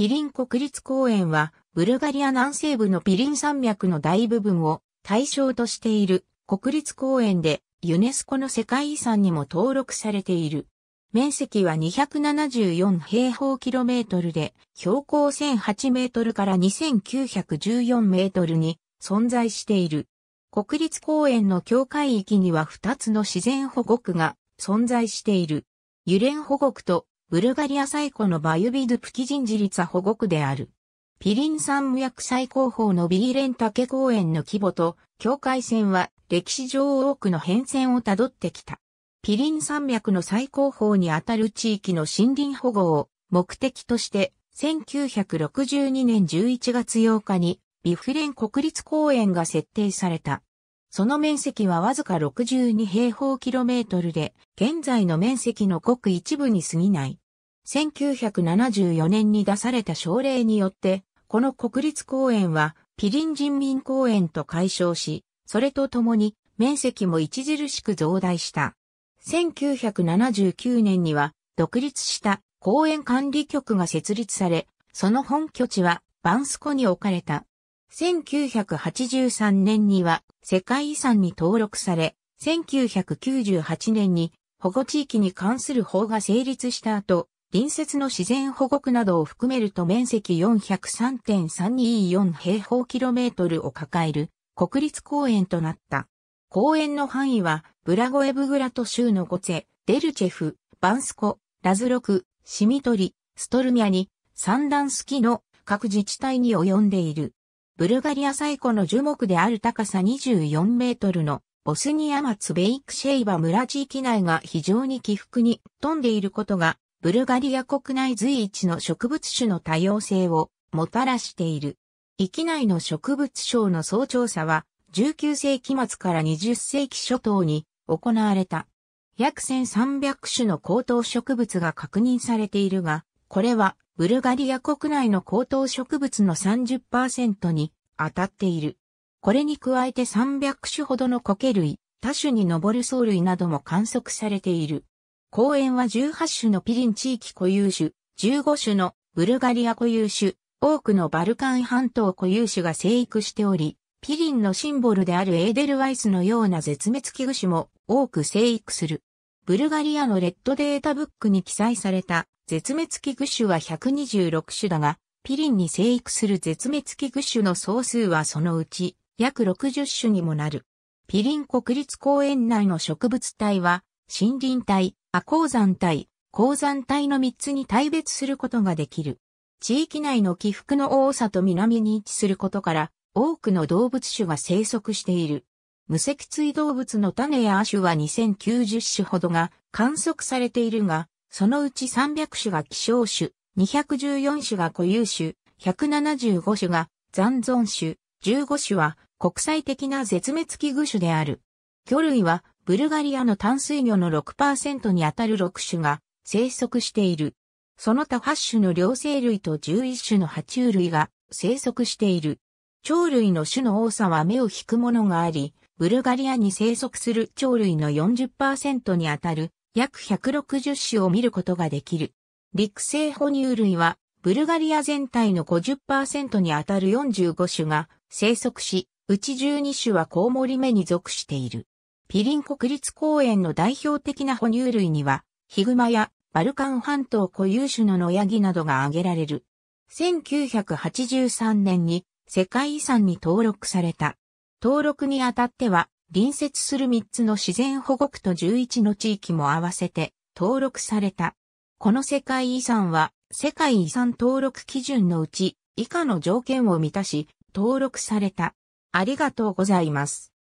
ピリン国立公園は、ブルガリア南西部のピリン山脈の大部分を対象としている国立公園で、ユネスコの世界遺産にも登録されている。面積は274平方キロメートルで、標高1008メートルから2914メートルに存在している。国立公園の境界域には2つの自然保護区が存在している。ユレ保護区とブルガリア最古のバユビドゥプキジンジリツァ保護区である。ピリン山脈最高峰のビーレン竹公園の規模と境界線は歴史上多くの変遷をたどってきた。ピリン山脈の最高峰にあたる地域の森林保護を目的として1962年11月8日にビフレン国立公園が設定された。その面積はわずか62平方キロメートルで、現在の面積のごく一部に過ぎない。1974年に出された省令によって、この国立公園は、ピリン人民公園と解消し、それとともに、面積も著しく増大した。1979年には、独立した公園管理局が設立され、その本拠地は、バンスコに置かれた。1983年には、世界遺産に登録され、1998年に保護地域に関する法が成立した後、隣接の自然保護区などを含めると面積403.324平方キロメートルを抱える国立公園となった。公園の範囲は、ブラゴエブグラト州のゴツェ、デルチェフ、バンスコ、ラズロク、シミトリ、ストルミアに、三段スキの各自治体に及んでいる。ブルガリア最古の樹木である高さ24メートルのボスニアマツベイクシェイバ村地域内が非常に起伏に富んでいることがブルガリア国内随一の植物種の多様性をもたらしている。域内の植物省の総調査は19世紀末から20世紀初頭に行われた。約1300種の高等植物が確認されているが、これはブルガリア国内の高等植物の30%に当たっている。これに加えて300種ほどの苔類、多種に上る藻類なども観測されている。公園は18種のピリン地域固有種、15種のブルガリア固有種、多くのバルカン半島固有種が生育しており、ピリンのシンボルであるエーデルワイスのような絶滅危惧種も多く生育する。ブルガリアのレッドデータブックに記載された絶滅危惧種は126種だが、ピリンに生育する絶滅危惧種の総数はそのうち約60種にもなる。ピリン国立公園内の植物体は森林体、亜鉱山帯、鉱山帯の3つに大別することができる。地域内の起伏の多さと南に位置することから、多くの動物種が生息している。無脊椎動物の種や亜種は2090種ほどが観測されているが、そのうち300種が希少種、214種が固有種、175種が残存種、15種は国際的な絶滅危惧種である。魚類はブルガリアの淡水魚の6%にあたる6種が生息している。その他8種の両生類と11種の爬虫類が生息している。鳥類の種の多さは目を引くものがあり、ブルガリアに生息する鳥類の40%にあたる約160種を見ることができる。陸生哺乳類はブルガリア全体の50%にあたる45種が生息し、うち12種はコウモリ目に属している。ピリン国立公園の代表的な哺乳類には、ヒグマやバルカン半島固有種の野ヤギなどが挙げられる。1983年に世界遺産に登録された。登録にあたっては、隣接する3つの自然保護区と11の地域も合わせて登録された。この世界遺産は、世界遺産登録基準のうち、以下の条件を満たし、登録された。ありがとうございます。